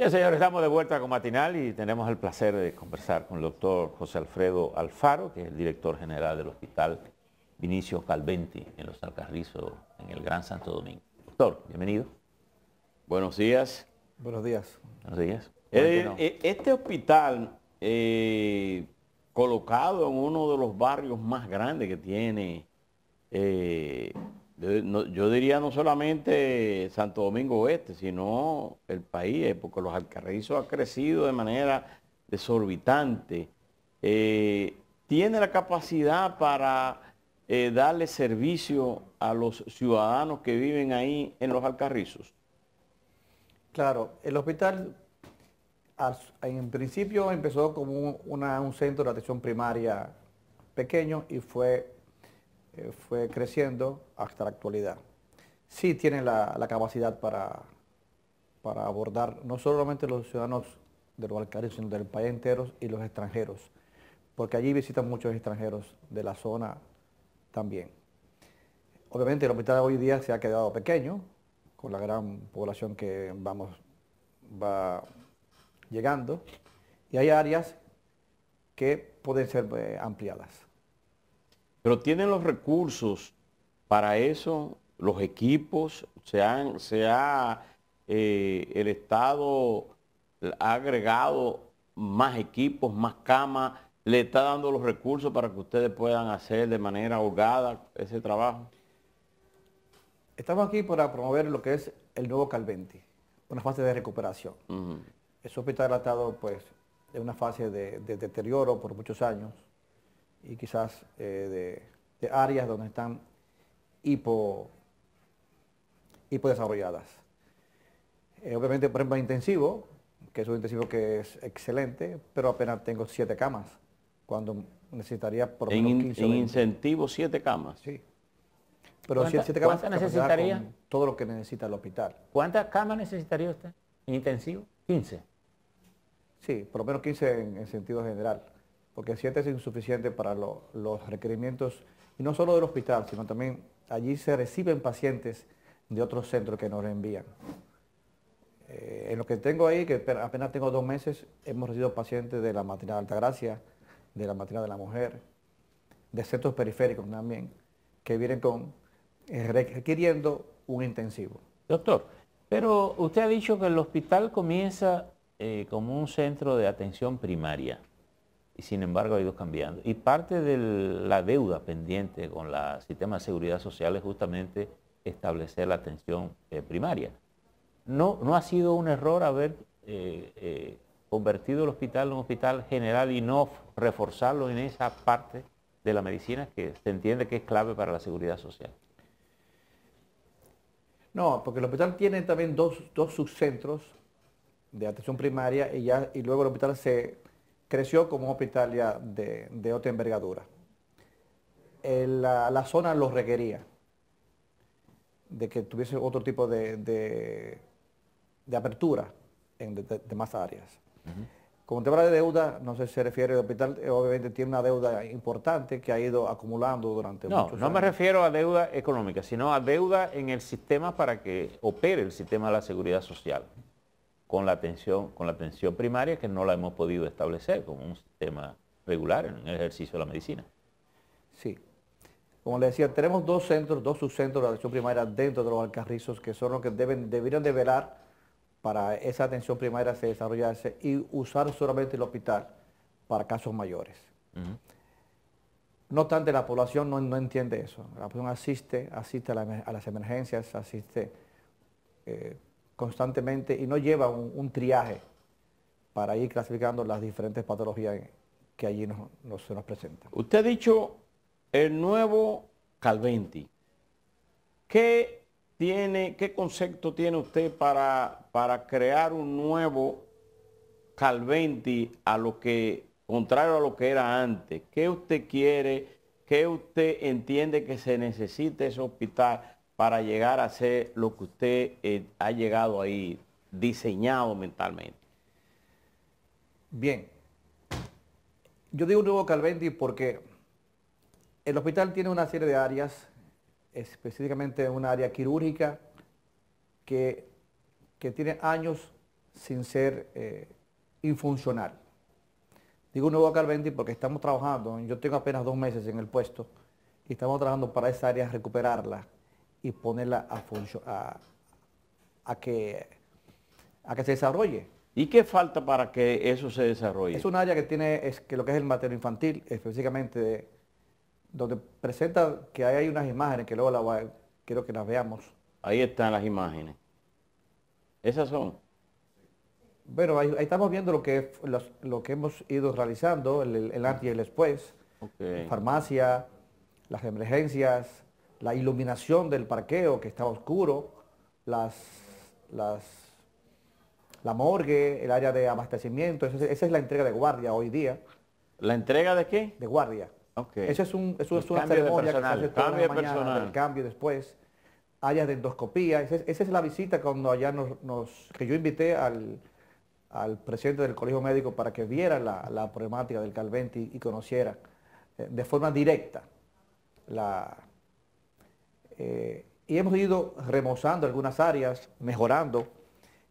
Bien, señores, estamos de vuelta con Matinal y tenemos el placer de conversar con el doctor José Alfredo Alfaro, que es el director general del Hospital Vinicio Calventi en Los Alcarrizos, en el Gran Santo Domingo. Doctor, bienvenido. Buenos días. Buenos días. Buenos días. Eh, eh, este hospital, eh, colocado en uno de los barrios más grandes que tiene yo diría no solamente Santo Domingo Oeste, sino el país, eh, porque los alcarrizos ha crecido de manera desorbitante. Eh, tiene la capacidad para eh, darle servicio a los ciudadanos que viven ahí en los alcarrizos. Claro, el hospital en principio empezó como un centro de atención primaria pequeño y fue eh, fue creciendo hasta la actualidad. Sí tiene la, capacidad para, abordar no solamente los ciudadanos de los Balcanes, sino del país entero y los extranjeros, porque allí visitan muchos extranjeros de la zona también. Obviamente el hospital hoy día se ha quedado pequeño, con la gran población que vamos, va llegando, y hay áreas que pueden ser eh, ampliadas pero tienen los recursos para eso, los equipos, se ha, eh, el Estado ha agregado más equipos, más camas, le está dando los recursos para que ustedes puedan hacer de manera ahogada ese trabajo. Estamos aquí para promover lo que es el nuevo Calventi, una fase de recuperación. Uh hospital ha estado pues, en una fase de deterioro por muchos años y quizás eh, de, áreas donde están hipo, hipodesarrolladas. Eh, obviamente, por ejemplo, intensivo, que es un intensivo que es excelente, pero apenas tengo siete camas, cuando necesitaría por lo menos 15 En incentivo, siete camas. Sí. Pero siete, camas necesitaría? todo lo que necesita el hospital. ¿Cuántas camas necesitaría usted en intensivo? 15. Sí, por lo menos 15 en, en sentido general porque siete es insuficiente para los requerimientos, y no solo del hospital, sino también allí se reciben pacientes de otros centros que nos envían. Eh, en lo que tengo ahí, que apenas tengo dos meses, hemos recibido pacientes de la matrina de Altagracia, de la matrina de la mujer, de centros periféricos también, que vienen con eh, requiriendo un intensivo. Doctor, pero usted ha dicho que el hospital comienza eh, como un centro de atención primaria y sin embargo ha ido cambiando. Y parte de la deuda pendiente con el sistema de seguridad social es justamente establecer la atención eh, primaria. No, no ha sido un error haber eh, eh, convertido el hospital en un hospital general y no reforzarlo en esa parte de la medicina que se entiende que es clave para la seguridad social. No, porque el hospital tiene también dos, subcentros de atención primaria y, y luego el hospital se, creció como un hospital ya de, otra envergadura. la, zona lo requería, de que tuviese otro tipo de, de apertura en demás áreas. Como tema de deuda, no sé si se refiere al hospital, obviamente tiene una deuda importante que ha ido acumulando durante no, muchos años. No, me refiero a deuda económica, sino a deuda en el sistema para que opere el sistema de la seguridad social con la atención, con la atención primaria que no la hemos podido establecer como un sistema regular en el ejercicio de la medicina. Sí. Como le decía, tenemos dos centros, dos subcentros de atención primaria dentro de los alcarrizos que son los que deben, debieron de velar para esa atención primaria se desarrollarse y usar solamente el hospital para casos mayores. No obstante, la población no, entiende eso. La población asiste, asiste a, las emergencias, asiste eh, constantemente y no lleva un, triaje para ir clasificando las diferentes patologías que allí nos, se nos presentan. Usted ha dicho el nuevo Calventi. ¿Qué, tiene, qué concepto tiene usted para, para crear un nuevo Calventi a lo que, contrario a lo que era antes? ¿Qué usted quiere? ¿Qué usted entiende que se necesita ese hospital para llegar a ser lo que usted eh, ha llegado ahí, diseñado mentalmente? Bien. Yo digo nuevo Calvendi porque el hospital tiene una serie de áreas, específicamente una área quirúrgica, que, tiene años sin ser eh, infuncional. Digo nuevo Calvendi porque estamos trabajando, yo tengo apenas dos meses en el puesto, y estamos trabajando para esa área recuperarla y ponerla a, a, a, que, a que se desarrolle. ¿Y qué falta para que eso se desarrolle? Es un área que tiene es que lo que es el material infantil, específicamente donde presenta que hay, unas imágenes que luego la quiero que las veamos. Ahí están las imágenes. Esas son. Bueno, ahí, estamos viendo lo que, lo que hemos ido realizando, el, antes y el después, farmacia, las emergencias, la iluminación del parqueo que estaba oscuro, las, las, la morgue, el área de abastecimiento, esa, es la entrega de guardia hoy día. ¿La entrega de qué? De guardia. Okay. Eso es, un, es una ceremonia que se hace cambio mañana, personal. cambio después, áreas de endoscopía, esa es, la visita cuando allá nos, que yo invité al, presidente del Colegio Médico para que viera la, problemática del Calventi y conociera eh, de forma directa la, eh, y hemos ido remozando algunas áreas, mejorando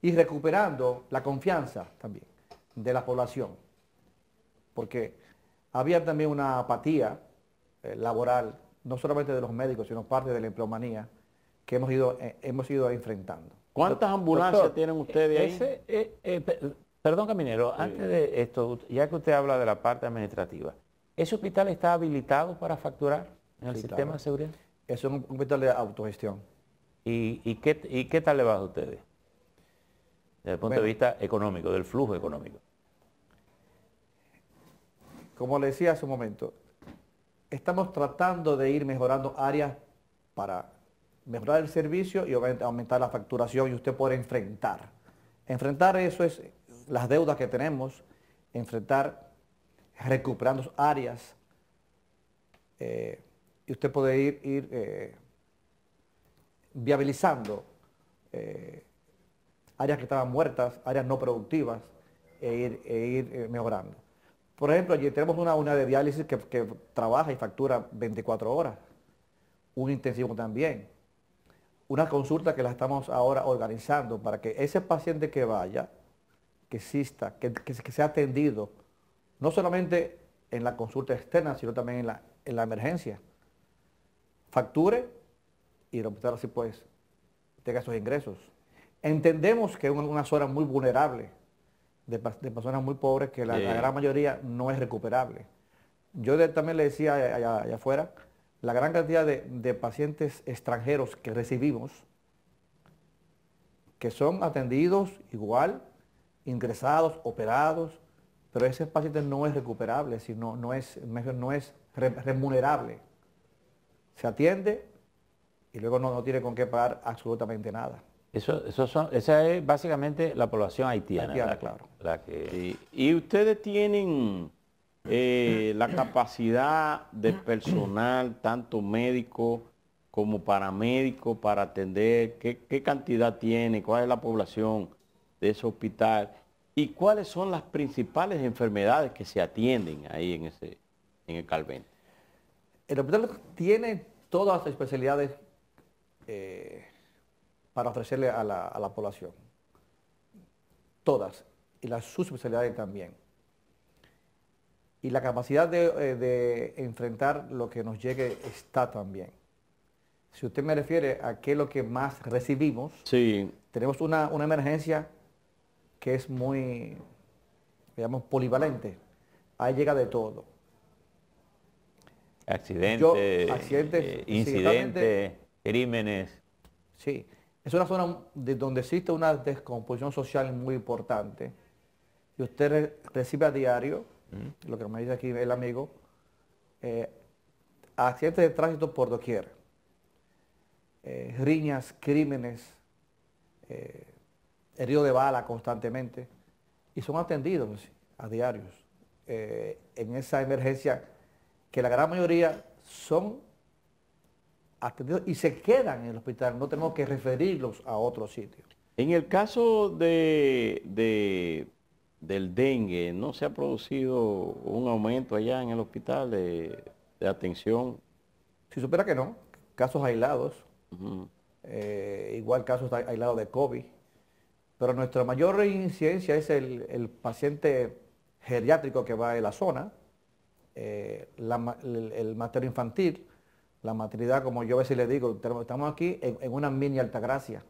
y recuperando la confianza también de la población, porque había también una apatía eh, laboral, no solamente de los médicos, sino parte de la empleomanía que hemos ido, eh, hemos ido enfrentando. ¿Cuántas ambulancias tienen ustedes ahí? perdón, Caminero, antes de esto, ya que usted habla de la parte administrativa, ¿ese hospital está habilitado para facturar en el sistema de seguridad? Eso es un hospital de autogestión. ¿Y, qué, tal le va a ustedes? Desde el punto de vista económico, del flujo económico. Como le decía hace un momento, estamos tratando de ir mejorando áreas para mejorar el servicio y aumentar la facturación y usted puede enfrentar. Enfrentar eso es las deudas que tenemos, enfrentar recuperando áreas. Eh, y usted puede ir, ir eh, viabilizando eh, áreas que estaban muertas, áreas no productivas, e ir, e eh, mejorando. Por ejemplo, allí tenemos una unidad de diálisis que, trabaja y factura 24 horas, un intensivo también, una consulta que la estamos ahora organizando para que ese paciente que vaya, que exista, que, sea atendido, no solamente en la consulta externa, sino también en la, en la emergencia facture y el hospital así pues tenga sus ingresos. Entendemos que es una zona muy vulnerable de, personas muy pobres que la, gran mayoría no es recuperable. Yo también le decía allá, afuera, la gran cantidad de, pacientes extranjeros que recibimos, que son atendidos igual, ingresados, operados, pero ese paciente no es recuperable, sino no es, no es remunerable se atiende y luego no, tiene con qué pagar absolutamente nada. Eso, eso esa es básicamente la población haitiana. claro. que... Y ustedes tienen eh, la capacidad de personal, tanto médico como paramédico, para atender, ¿Qué, cantidad tiene, cuál es la población de ese hospital y cuáles son las principales enfermedades que se atienden ahí en, ese, en el Calvente. El hospital tiene todas las especialidades eh, para ofrecerle a la, población. Todas. Y las subespecialidades también. Y la capacidad eh, de, enfrentar lo que nos llegue está también. Si usted me refiere a qué es lo que más recibimos, tenemos una, una emergencia que es muy, digamos, polivalente. Ahí llega de todo accidentes, accidentes eh, incidentes, crímenes. Sí, es una zona de donde existe una descomposición social muy importante. Y usted recibe a diario, mm. lo que me dice aquí el amigo, eh, accidentes de tránsito por doquier, eh, riñas, crímenes, heridos de bala constantemente, y son atendidos a diarios. en esa emergencia que la gran mayoría son atendidos y se quedan en el hospital, no tenemos que referirlos a otro sitio. En el caso de, del dengue, ¿no se ha producido un aumento allá en el hospital de, atención? Si supera que no, casos aislados, eh, igual casos aislados de COVID, pero nuestra mayor incidencia es el, el paciente geriátrico que va de la zona, eh, el, infantil, la maternidad, como yo a veces le digo, estamos aquí en, una mini altagracia.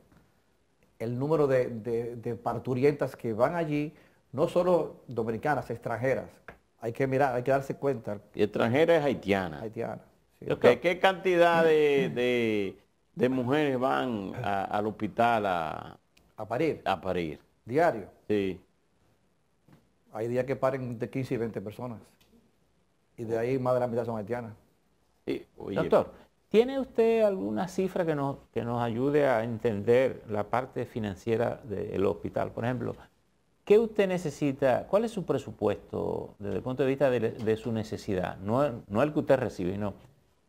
El número de, parturientas que van allí, no solo dominicanas, extranjeras. Hay que mirar, hay que darse cuenta. Y extranjera es haitiana. Haitiana. ¿Qué cantidad de, mujeres van al hospital a, a parir? A parir. Diario. Sí. Hay días que paren de 15 y 20 personas y de ahí más de la mitad son haitianas. Doctor, ¿tiene usted alguna cifra que nos, que nos ayude a entender la parte financiera del hospital? Por ejemplo, ¿qué usted necesita? ¿Cuál es su presupuesto desde el punto de vista de, su necesidad? No, no el que usted recibe, no.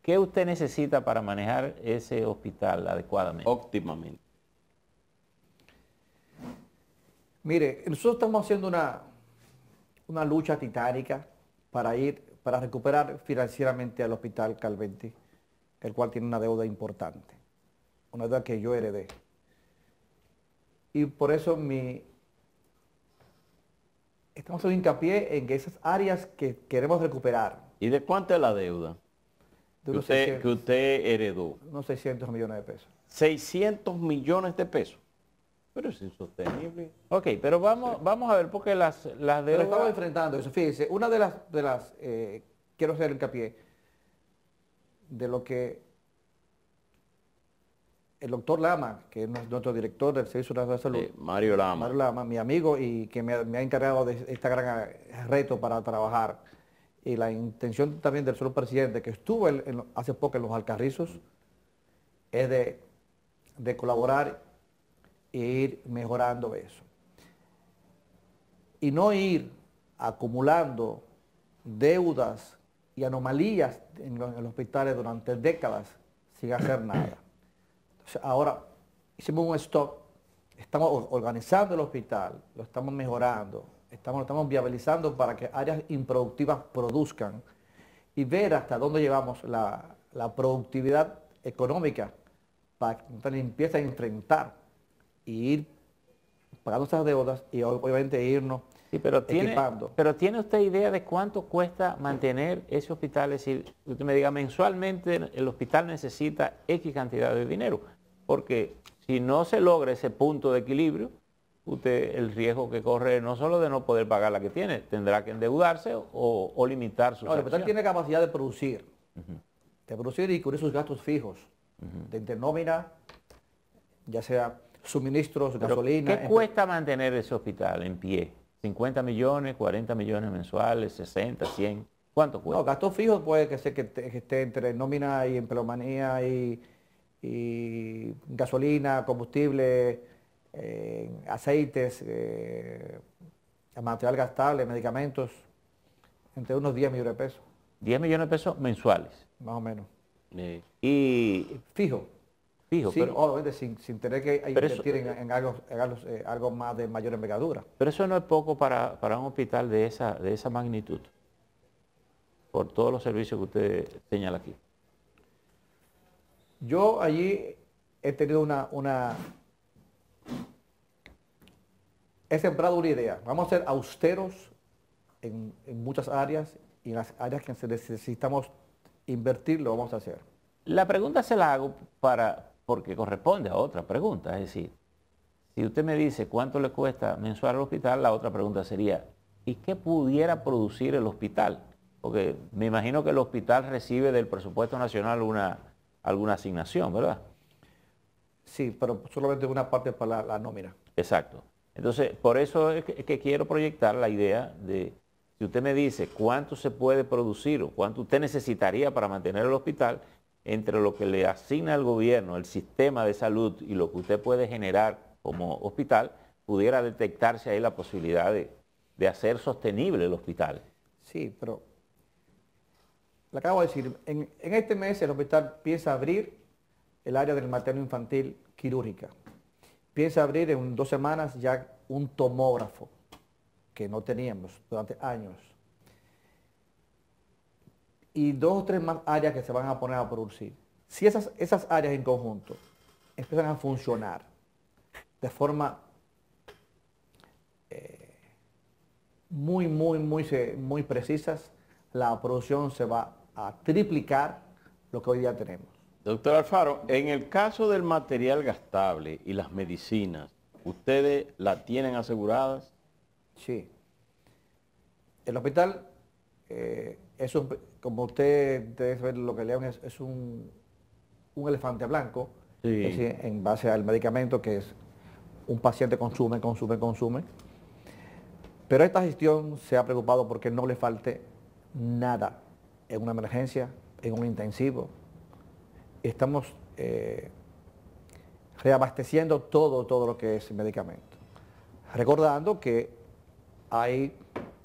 ¿Qué usted necesita para manejar ese hospital adecuadamente? Óptimamente. Mire, nosotros estamos haciendo una, una lucha titánica para ir para recuperar financieramente al hospital Calventi, el cual tiene una deuda importante, una deuda que yo heredé. Y por eso mi, estamos haciendo hincapié en que esas áreas que queremos recuperar. ¿Y de cuánto es la deuda? que usted heredó. Unos 600 millones de pesos. 600 millones de pesos. Pero es insostenible. Ok, pero vamos, vamos a ver, porque las, las deudas... Pero estamos enfrentando eso. Fíjese, una de las, de las eh, quiero hacer hincapié, de lo que el doctor Lama, que es nuestro director del Servicio Nacional de Salud. Mario Lama. Mario Lama, mi amigo y que me, ha encargado de este gran eh, reto para trabajar. Y la intención también del solo presidente, que estuvo hace poco en los Alcarrizos, es de, de colaborar e ir mejorando eso. Y no ir acumulando deudas y anomalías en los hospitales durante décadas sin hacer nada. Entonces, ahora hicimos un stop, estamos organizando el hospital, lo estamos mejorando, estamos, lo estamos viabilizando para que áreas improductivas produzcan y ver hasta dónde llevamos la, productividad económica para que limpieza a enfrentar y ir pagando estas deudas y obviamente irnos pero tiene, Pero ¿tiene usted idea de cuánto cuesta mantener ese hospital? Es decir, usted me diga, mensualmente el hospital necesita X cantidad de dinero, porque si no se logra ese punto de equilibrio, usted el riesgo que corre no solo de no poder pagar la que tiene, tendrá que endeudarse o, limitar su... el hospital tiene capacidad de producir, de producir y cubrir sus gastos fijos, de nómina, ya sea suministros, gasolina. ¿Qué cuesta mantener ese hospital en pie? ¿50 millones, 40 millones mensuales, 60, 100? ¿Cuánto cuesta? gastos fijos puede que, se, esté entre nómina y empleomanía y, gasolina, combustible, eh, aceites, eh, material gastable, medicamentos, entre unos 10 millones de pesos. 10 millones de pesos mensuales. Más o menos. Y fijo sin, tener que invertir en, eh, eh, algo, más de mayor envergadura. Pero eso no es poco para, un hospital de esa, magnitud, por todos los servicios que usted señala aquí. Yo allí he tenido una, He sembrado una idea. Vamos a ser austeros en muchas áreas y en las áreas que necesitamos invertir lo vamos a hacer. La pregunta se la hago para, porque corresponde a otra pregunta. Es decir, si usted me dice cuánto le cuesta mensual al hospital, la otra pregunta sería, ¿y qué pudiera producir el hospital? Porque me imagino que el hospital recibe del presupuesto nacional alguna asignación, ¿verdad? Sí, pero solamente una parte para la, nómina. Exacto. Entonces, por eso es que, quiero proyectar la idea de, si usted me dice cuánto se puede producir o cuánto usted necesitaría para mantener el hospital, entre lo que le asigna el gobierno, el sistema de salud y lo que usted puede generar como hospital, pudiera detectarse ahí la posibilidad de, hacer sostenible el hospital. Sí, pero le acabo de decir, en, en este mes el hospital piensa abrir el área del materno infantil quirúrgica. Piensa abrir en dos semanas ya un tomógrafo que no teníamos durante años y dos o tres más áreas que se van a poner a producir. Si esas, esas áreas en conjunto empiezan a funcionar de forma eh, muy, muy, muy, muy precisas, la producción se va a triplicar lo que hoy día tenemos. Doctor Alfaro, en el caso del material gastable y las medicinas, ¿ustedes la tienen aseguradas? Sí. El hospital eh, eso, como usted debe ver lo que lean es, un, elefante blanco, en base al medicamento que es un paciente consume, consume, consume. Pero esta gestión se ha preocupado porque no le falte nada en una emergencia, en un intensivo. Estamos eh, reabasteciendo todo, todo lo que es medicamento. Recordando que hay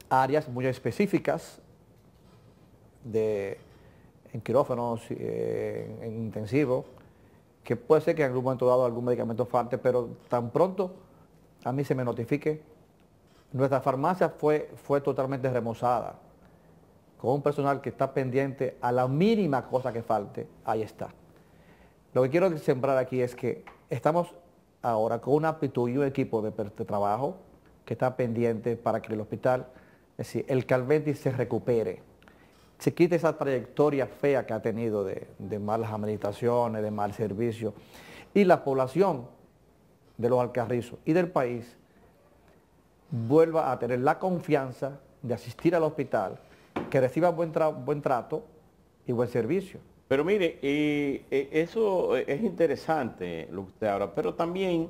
áreas muy específicas de, en quirófanos, eh, en, intensivo, que puede ser que en algún momento dado algún medicamento falte, pero tan pronto a mí se me notifique, nuestra farmacia fue, fue totalmente remozada, con un personal que está pendiente a la mínima cosa que falte, ahí está. Lo que quiero sembrar aquí es que estamos ahora con una aptitud y un equipo de, de trabajo que está pendiente para que el hospital, es decir, el Calventi se recupere se quite esa trayectoria fea que ha tenido de, malas administraciones, de mal servicio. Y la población de los alcarrizos y del país vuelva a tener la confianza de asistir al hospital, que reciba buen, buen trato y buen servicio. Pero mire, y e, eso es interesante lo que usted habla, pero también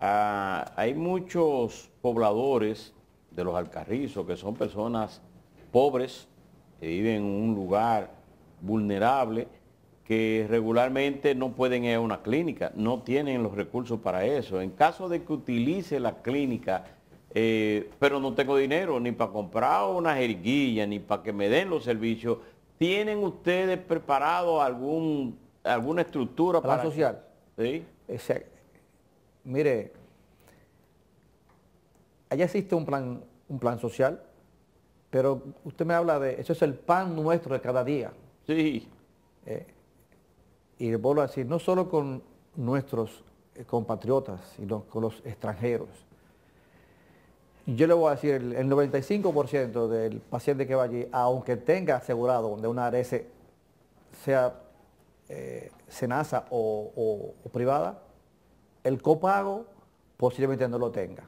ah, hay muchos pobladores de los alcarrizos que son personas pobres, que viven en un lugar vulnerable, que regularmente no pueden ir a una clínica, no tienen los recursos para eso. En caso de que utilice la clínica, eh, pero no tengo dinero ni para comprar una jerguilla, ni para que me den los servicios, ¿tienen ustedes preparado algún, alguna estructura Plan social? Sí. Mire, allá existe un plan, un plan social pero usted me habla de, eso es el pan nuestro de cada día. Sí. Eh, y vuelvo a decir, no solo con nuestros eh, compatriotas, sino con los extranjeros. Yo le voy a decir, el 95% del paciente que va allí, aunque tenga asegurado de una ARS, sea eh, Senasa o, o privada, el copago posiblemente no lo tenga.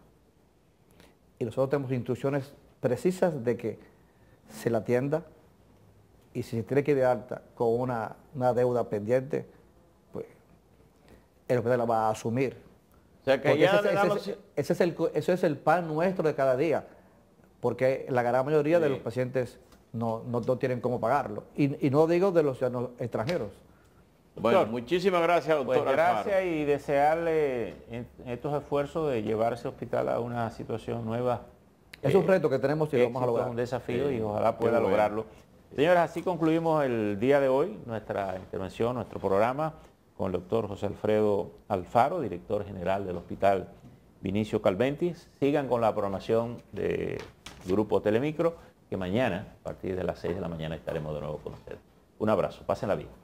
Y nosotros tenemos instrucciones precisas de que se la atienda y si se tiene que ir de alta con una, deuda pendiente, pues el hospital la va a asumir. O sea que ya ese, es el, eso es el pan nuestro de cada día, porque la gran mayoría de los pacientes no, tienen cómo pagarlo. Y, no digo de los extranjeros. Bueno, muchísimas gracias, pues, doctor. gracias y desearle estos esfuerzos de llevarse ese hospital a una situación nueva es un reto que tenemos y lo vamos a lograr. Es un desafío y ojalá pueda lograrlo. Señoras, así concluimos el día de hoy nuestra intervención, nuestro programa con el doctor José Alfredo Alfaro, director general del Hospital Vinicio Calventis. Sigan con la programación de Grupo Telemicro, que mañana, a partir de las 6 de la mañana, estaremos de nuevo con ustedes. Un abrazo, la bien.